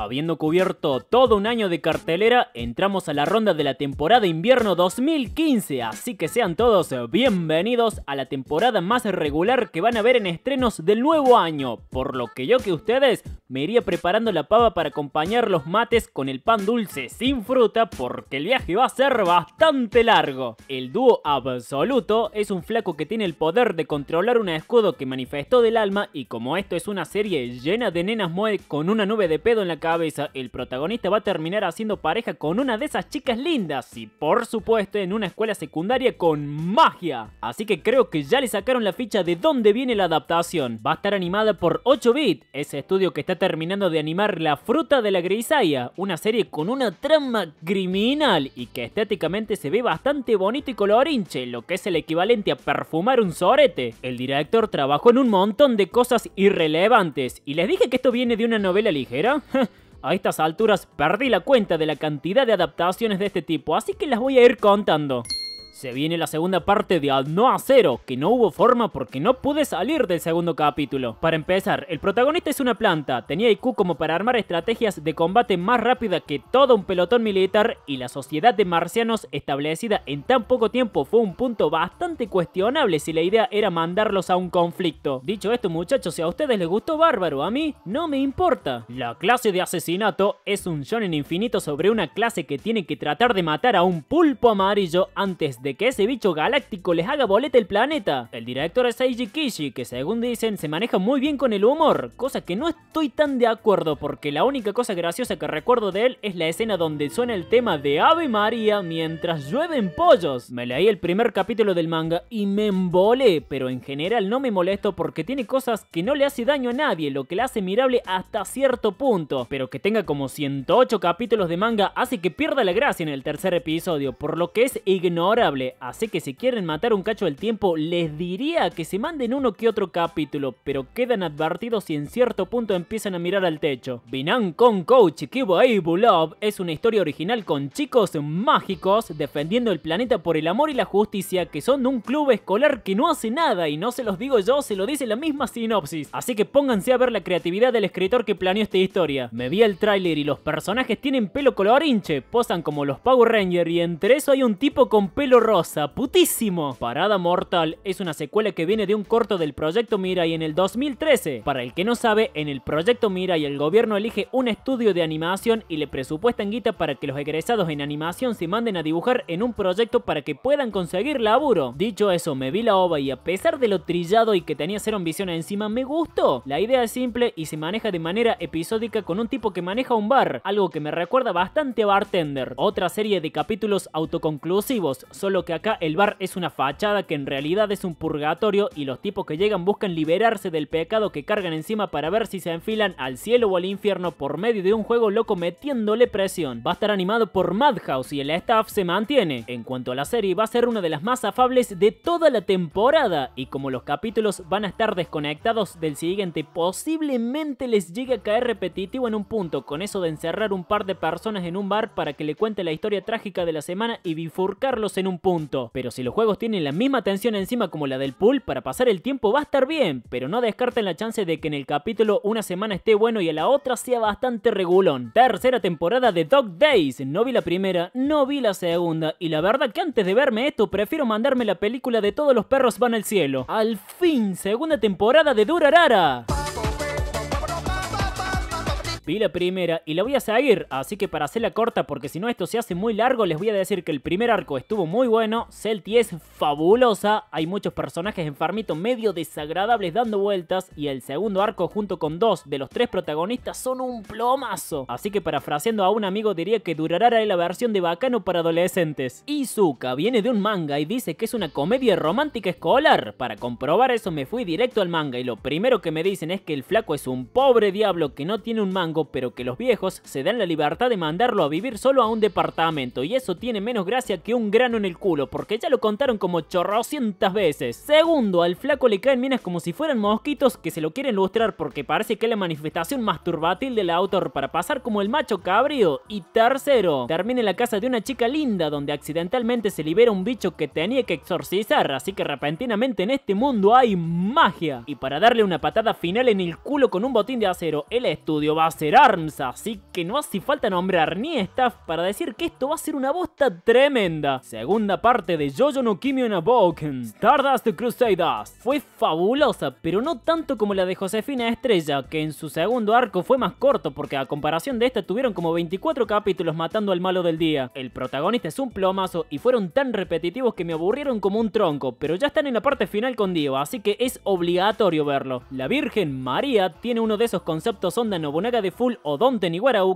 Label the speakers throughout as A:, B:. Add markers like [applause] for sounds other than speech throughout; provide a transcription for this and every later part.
A: Habiendo cubierto todo un año de cartelera, entramos a la ronda de la temporada invierno 2015, así que sean todos bienvenidos a la temporada más regular que van a ver en estrenos del nuevo año, por lo que yo que ustedes me iría preparando la pava para acompañar los mates con el pan dulce sin fruta porque el viaje va a ser bastante largo. El dúo absoluto es un flaco que tiene el poder de controlar un escudo que manifestó del alma y como esto es una serie llena de nenas mue con una nube de pedo en la cabeza, el protagonista va a terminar haciendo pareja con una de esas chicas lindas y por supuesto en una escuela secundaria con magia. Así que creo que ya le sacaron la ficha de dónde viene la adaptación. Va a estar animada por 8-Bit, ese estudio que está terminando de animar La Fruta de la Grisaya, una serie con una trama criminal y que estéticamente se ve bastante bonito y colorinche, lo que es el equivalente a perfumar un sorete. El director trabajó en un montón de cosas irrelevantes y les dije que esto viene de una novela ligera. [laughs] A estas alturas perdí la cuenta de la cantidad de adaptaciones de este tipo, así que las voy a ir contando. Se viene la segunda parte de Al No a Cero, que no hubo forma porque no pude salir del segundo capítulo. Para empezar, el protagonista es una planta, tenía IQ como para armar estrategias de combate más rápida que todo un pelotón militar y la sociedad de marcianos establecida en tan poco tiempo fue un punto bastante cuestionable si la idea era mandarlos a un conflicto. Dicho esto muchachos, si a ustedes les gustó bárbaro, a mí no me importa. La clase de asesinato es un shonen infinito sobre una clase que tiene que tratar de matar a un pulpo amarillo antes de que ese bicho galáctico les haga boleta el planeta. El director es Seiji Kishi, que según dicen se maneja muy bien con el humor, cosa que no estoy tan de acuerdo porque la única cosa graciosa que recuerdo de él es la escena donde suena el tema de Ave María mientras llueven pollos. Me leí el primer capítulo del manga y me embolé, pero en general no me molesto porque tiene cosas que no le hace daño a nadie, lo que le hace mirable hasta cierto punto, pero que tenga como 108 capítulos de manga hace que pierda la gracia en el tercer episodio, por lo que es ignorable así que si quieren matar un cacho del tiempo, les diría que se manden uno que otro capítulo, pero quedan advertidos y en cierto punto empiezan a mirar al techo. Binan con Coach Kibo Love es una historia original con chicos mágicos defendiendo el planeta por el amor y la justicia que son de un club escolar que no hace nada y no se los digo yo, se lo dice la misma sinopsis. Así que pónganse a ver la creatividad del escritor que planeó esta historia. Me vi el tráiler y los personajes tienen pelo color hinche posan como los Power Rangers y entre eso hay un tipo con pelo rosa, putísimo. Parada Mortal es una secuela que viene de un corto del Proyecto Mirai en el 2013. Para el que no sabe, en el Proyecto Mirai el gobierno elige un estudio de animación y le presupuestan guita para que los egresados en animación se manden a dibujar en un proyecto para que puedan conseguir laburo. Dicho eso, me vi la ova y a pesar de lo trillado y que tenía cero ambición encima, me gustó. La idea es simple y se maneja de manera episódica con un tipo que maneja un bar, algo que me recuerda bastante a Bartender, otra serie de capítulos autoconclusivos, solo que acá el bar es una fachada que en realidad es un purgatorio y los tipos que llegan buscan liberarse del pecado que cargan encima para ver si se enfilan al cielo o al infierno por medio de un juego loco metiéndole presión. Va a estar animado por Madhouse y el staff se mantiene. En cuanto a la serie, va a ser una de las más afables de toda la temporada y como los capítulos van a estar desconectados del siguiente, posiblemente les llegue a caer repetitivo en un punto con eso de encerrar un par de personas en un bar para que le cuente la historia trágica de la semana y bifurcarlos en un punto pero si los juegos tienen la misma tensión encima como la del pool, para pasar el tiempo va a estar bien, pero no descarten la chance de que en el capítulo una semana esté bueno y a la otra sea bastante regulón. Tercera temporada de Dog Days, no vi la primera, no vi la segunda, y la verdad que antes de verme esto prefiero mandarme la película de todos los perros van al cielo. Al fin, segunda temporada de Durarara vi la primera y la voy a seguir, así que para hacerla corta, porque si no esto se hace muy largo, les voy a decir que el primer arco estuvo muy bueno, Celti es fabulosa, hay muchos personajes en farmito medio desagradables dando vueltas, y el segundo arco junto con dos de los tres protagonistas son un plomazo. Así que parafraseando a un amigo diría que durará la versión de Bacano para adolescentes. Izuka viene de un manga y dice que es una comedia romántica escolar. Para comprobar eso me fui directo al manga y lo primero que me dicen es que el flaco es un pobre diablo que no tiene un mango pero que los viejos se dan la libertad de mandarlo a vivir solo a un departamento, y eso tiene menos gracia que un grano en el culo, porque ya lo contaron como chorrocientas veces. Segundo, al flaco le caen minas como si fueran mosquitos que se lo quieren lustrar porque parece que es la manifestación masturbatil del autor para pasar como el macho cabrío. Y tercero, termina en la casa de una chica linda donde accidentalmente se libera un bicho que tenía que exorcizar, así que repentinamente en este mundo hay magia. Y para darle una patada final en el culo con un botín de acero, el estudio va a ser arms así que no hace falta nombrar ni staff para decir que esto va a ser una bosta tremenda. Segunda parte de Jojo no Kimi no tardas Boken, Stardust Crusaders. Fue fabulosa, pero no tanto como la de Josefina Estrella, que en su segundo arco fue más corto porque a comparación de esta tuvieron como 24 capítulos matando al malo del día. El protagonista es un plomazo y fueron tan repetitivos que me aburrieron como un tronco, pero ya están en la parte final con Dio así que es obligatorio verlo. La Virgen María tiene uno de esos conceptos onda Nobunaga de Full o Don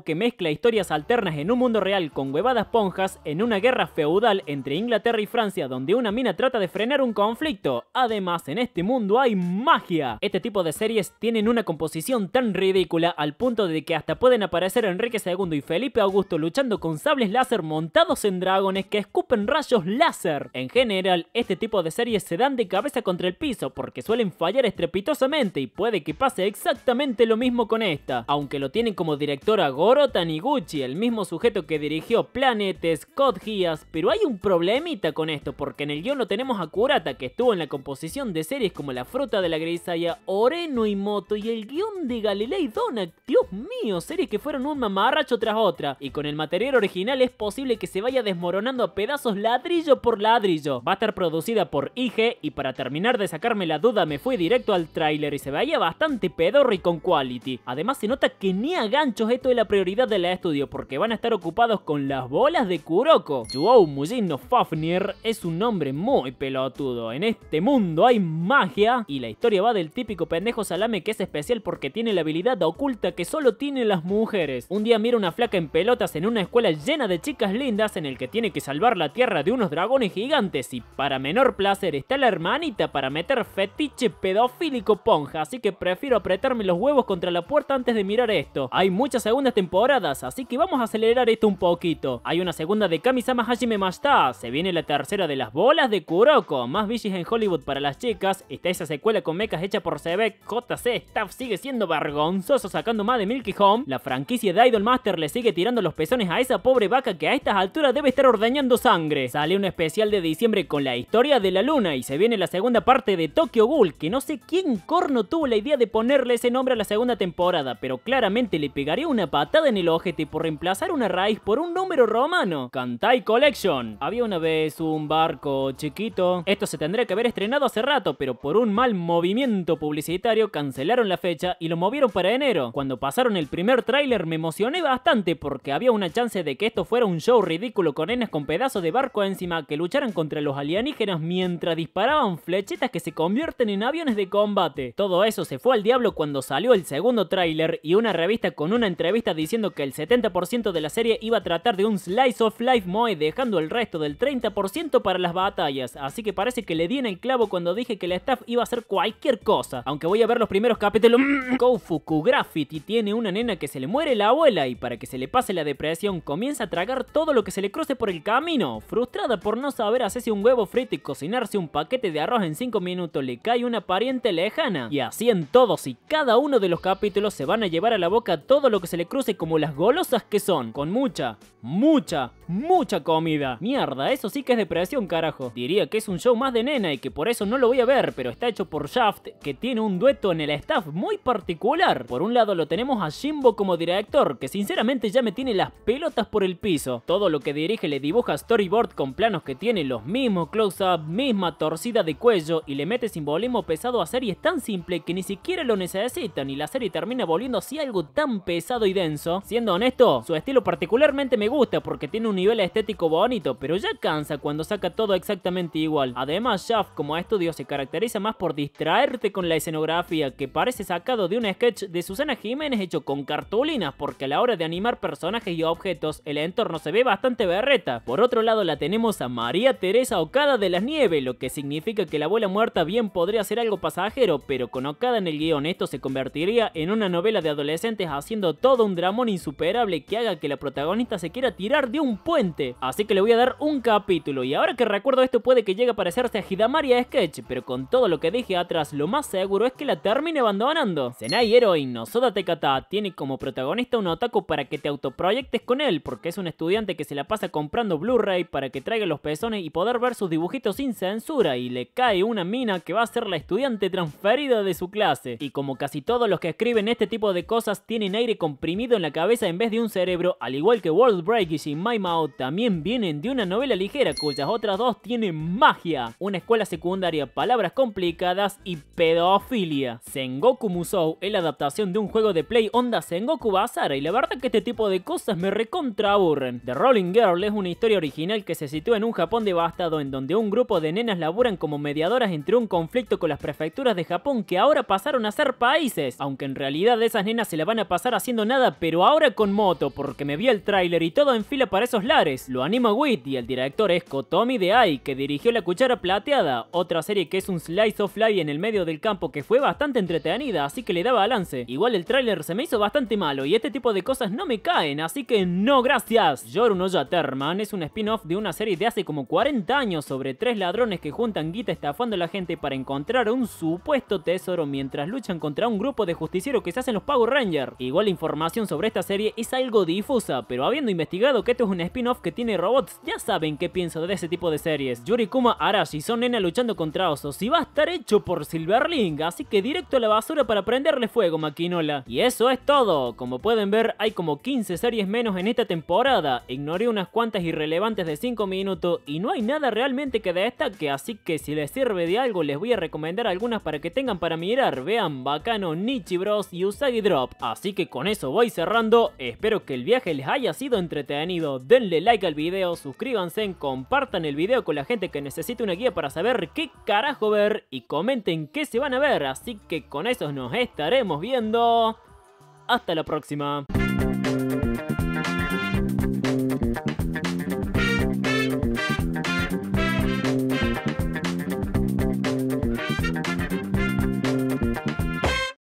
A: que mezcla historias alternas en un mundo real con huevadas ponjas en una guerra feudal entre Inglaterra y Francia donde una mina trata de frenar un conflicto. Además, en este mundo hay magia. Este tipo de series tienen una composición tan ridícula al punto de que hasta pueden aparecer Enrique II y Felipe Augusto luchando con sables láser montados en dragones que escupen rayos láser. En general, este tipo de series se dan de cabeza contra el piso porque suelen fallar estrepitosamente y puede que pase exactamente lo mismo con esta, aunque lo tienen como director a Goro Taniguchi, el mismo sujeto que dirigió Planetes, Scott Geass, pero hay un problemita con esto, porque en el guión lo tenemos a Kurata, que estuvo en la composición de series como La Fruta de la Grisaya, Oreno y Moto, y el guión de Galilei Donak, Dios mío, series que fueron un mamarracho tras otra, y con el material original es posible que se vaya desmoronando a pedazos ladrillo por ladrillo. Va a estar producida por IG, y para terminar de sacarme la duda me fui directo al tráiler y se veía bastante pedorro y con quality. Además se nota que ni a ganchos esto es la prioridad de la estudio porque van a estar ocupados con las bolas de Kuroko. Joao Mujin Fafnir es un hombre muy pelotudo. En este mundo hay magia y la historia va del típico pendejo salame que es especial porque tiene la habilidad oculta que solo tienen las mujeres. Un día mira una flaca en pelotas en una escuela llena de chicas lindas en el que tiene que salvar la tierra de unos dragones gigantes y para menor placer está la hermanita para meter fetiche pedofílico ponja, así que prefiero apretarme los huevos contra la puerta antes de mirar esto. Hay muchas segundas temporadas, así que vamos a acelerar esto un poquito. Hay una segunda de Kamisama Hajime Mashita, se viene la tercera de las bolas de Kuroko, más bichis en Hollywood para las chicas, está esa secuela con mecas hecha por Sebek, JC Staff sigue siendo vergonzoso sacando más de Milky Home, la franquicia de Idol Master le sigue tirando los pezones a esa pobre vaca que a estas alturas debe estar ordeñando sangre. Sale un especial de diciembre con la historia de la luna y se viene la segunda parte de Tokyo Ghoul, que no sé quién corno tuvo la idea de ponerle ese nombre a la segunda temporada, pero claramente le pegaría una patada en el ojete por reemplazar una raíz por un número romano. Kantai Collection. Había una vez un barco chiquito. Esto se tendría que haber estrenado hace rato, pero por un mal movimiento publicitario cancelaron la fecha y lo movieron para enero. Cuando pasaron el primer tráiler me emocioné bastante porque había una chance de que esto fuera un show ridículo con enes con pedazos de barco encima que lucharan contra los alienígenas mientras disparaban flechetas que se convierten en aviones de combate. Todo eso se fue al diablo cuando salió el segundo tráiler y una con una entrevista diciendo que el 70% de la serie iba a tratar de un slice of life Moe dejando el resto del 30% para las batallas, así que parece que le di en el clavo cuando dije que la staff iba a hacer cualquier cosa, aunque voy a ver los primeros capítulos mm, Kofuku Graffiti tiene una nena que se le muere la abuela y para que se le pase la depresión comienza a tragar todo lo que se le cruce por el camino, frustrada por no saber hacerse un huevo frito y cocinarse un paquete de arroz en 5 minutos le cae una pariente lejana y así en todos y cada uno de los capítulos se van a llevar a la boca todo lo que se le cruce como las golosas que son, con mucha, mucha, mucha comida. Mierda, eso sí que es depresión, carajo. Diría que es un show más de nena y que por eso no lo voy a ver, pero está hecho por Shaft, que tiene un dueto en el staff muy particular. Por un lado lo tenemos a Jimbo como director, que sinceramente ya me tiene las pelotas por el piso. Todo lo que dirige le dibuja storyboard con planos que tiene los mismos close-up, misma torcida de cuello y le mete simbolismo pesado a series tan simple que ni siquiera lo necesitan y la serie termina volviendo así algo tan pesado y denso. Siendo honesto, su estilo particularmente me gusta porque tiene un nivel estético bonito, pero ya cansa cuando saca todo exactamente igual. Además, Shaft como estudio se caracteriza más por distraerte con la escenografía, que parece sacado de un sketch de Susana Jiménez hecho con cartulinas, porque a la hora de animar personajes y objetos, el entorno se ve bastante berreta. Por otro lado, la tenemos a María Teresa Ocada de las Nieves, lo que significa que la abuela muerta bien podría ser algo pasajero, pero con Ocada en el guión esto se convertiría en una novela de adolescentes haciendo todo un dramón insuperable que haga que la protagonista se quiera tirar de un puente, así que le voy a dar un capítulo. Y ahora que recuerdo esto puede que llegue a parecerse a Hidamari Sketch, pero con todo lo que dije atrás, lo más seguro es que la termine abandonando. Senai Heroin Nosoda Tekata tiene como protagonista un otaku para que te autoproyectes con él, porque es un estudiante que se la pasa comprando Blu-ray para que traiga los pezones y poder ver sus dibujitos sin censura, y le cae una mina que va a ser la estudiante transferida de su clase. Y como casi todos los que escriben este tipo de cosas tienen aire comprimido en la cabeza en vez de un cerebro, al igual que World Break y My también vienen de una novela ligera cuyas otras dos tienen magia, una escuela secundaria, palabras complicadas y pedofilia. Sengoku Musou es la adaptación de un juego de Play Onda Sengoku Basara y la verdad que este tipo de cosas me recontra The Rolling Girl es una historia original que se sitúa en un Japón devastado en donde un grupo de nenas laburan como mediadoras entre un conflicto con las prefecturas de Japón que ahora pasaron a ser países, aunque en realidad esas nenas se la van a pasar haciendo nada pero ahora con moto porque me vi el tráiler y todo en fila para esos lares. Lo anima Witt y el director es Kotomi Ay que dirigió La Cuchara Plateada, otra serie que es un slice of life en el medio del campo que fue bastante entretenida, así que le daba balance. Igual el tráiler se me hizo bastante malo y este tipo de cosas no me caen, así que no gracias. Yoru no Yaterman es un spin-off de una serie de hace como 40 años sobre tres ladrones que juntan guita estafando a la gente para encontrar un supuesto tesoro mientras luchan contra un grupo de justiciero que se hacen los Power Rangers. Igual la información sobre esta serie es algo difusa, pero habiendo investigado que esto es un spin-off que tiene robots. Ya saben qué pienso de ese tipo de series. Yurikuma Arashi son nena luchando contra osos y va a estar hecho por Silverling, así que directo a la basura para prenderle fuego, Maquinola. Y eso es todo. Como pueden ver, hay como 15 series menos en esta temporada. Ignoré unas cuantas irrelevantes de 5 minutos y no hay nada realmente que destaque, así que si les sirve de algo les voy a recomendar algunas para que tengan para mirar. Vean Bacano, Nichi Bros y Usagi Drop. Así que con eso voy cerrando. Espero que el viaje les haya sido entretenido denle like al video, suscríbanse, compartan el video con la gente que necesita una guía para saber qué carajo ver y comenten qué se van a ver. Así que con eso nos estaremos viendo. Hasta la próxima.